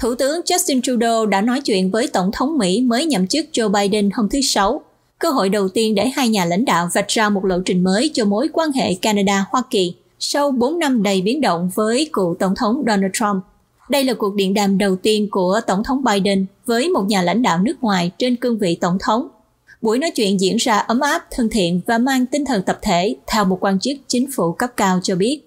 Thủ tướng Justin Trudeau đã nói chuyện với Tổng thống Mỹ mới nhậm chức Joe Biden hôm thứ Sáu, cơ hội đầu tiên để hai nhà lãnh đạo vạch ra một lộ trình mới cho mối quan hệ Canada-Hoa Kỳ sau 4 năm đầy biến động với cựu Tổng thống Donald Trump. Đây là cuộc điện đàm đầu tiên của Tổng thống Biden với một nhà lãnh đạo nước ngoài trên cương vị Tổng thống. Buổi nói chuyện diễn ra ấm áp, thân thiện và mang tinh thần tập thể, theo một quan chức chính phủ cấp cao cho biết.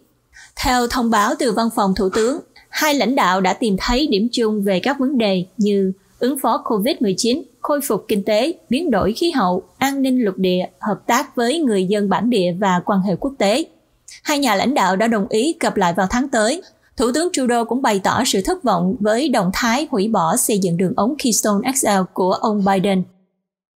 Theo thông báo từ văn phòng Thủ tướng, hai lãnh đạo đã tìm thấy điểm chung về các vấn đề như ứng phó COVID-19, khôi phục kinh tế, biến đổi khí hậu, an ninh lục địa, hợp tác với người dân bản địa và quan hệ quốc tế. Hai nhà lãnh đạo đã đồng ý gặp lại vào tháng tới. Thủ tướng Trudeau cũng bày tỏ sự thất vọng với động thái hủy bỏ xây dựng đường ống Keystone XL của ông Biden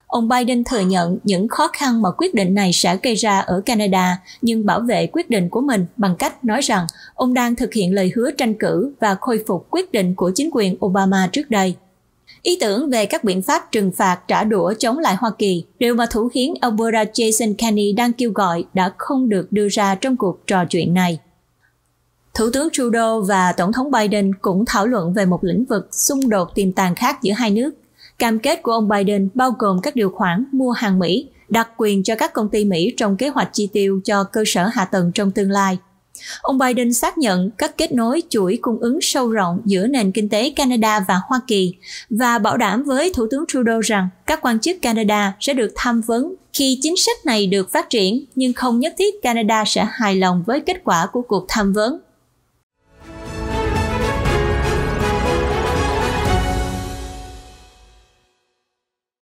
Ông Biden thừa nhận những khó khăn mà quyết định này sẽ gây ra ở Canada, nhưng bảo vệ quyết định của mình bằng cách nói rằng ông đang thực hiện lời hứa tranh cử và khôi phục quyết định của chính quyền Obama trước đây. Ý tưởng về các biện pháp trừng phạt trả đũa chống lại Hoa Kỳ, điều mà thủ hiến Alberta Jason Kenney đang kêu gọi đã không được đưa ra trong cuộc trò chuyện này. Thủ tướng Trudeau và Tổng thống Biden cũng thảo luận về một lĩnh vực xung đột tiềm tàng khác giữa hai nước Cam kết của ông Biden bao gồm các điều khoản mua hàng Mỹ, đặc quyền cho các công ty Mỹ trong kế hoạch chi tiêu cho cơ sở hạ tầng trong tương lai. Ông Biden xác nhận các kết nối chuỗi cung ứng sâu rộng giữa nền kinh tế Canada và Hoa Kỳ và bảo đảm với Thủ tướng Trudeau rằng các quan chức Canada sẽ được tham vấn khi chính sách này được phát triển nhưng không nhất thiết Canada sẽ hài lòng với kết quả của cuộc tham vấn.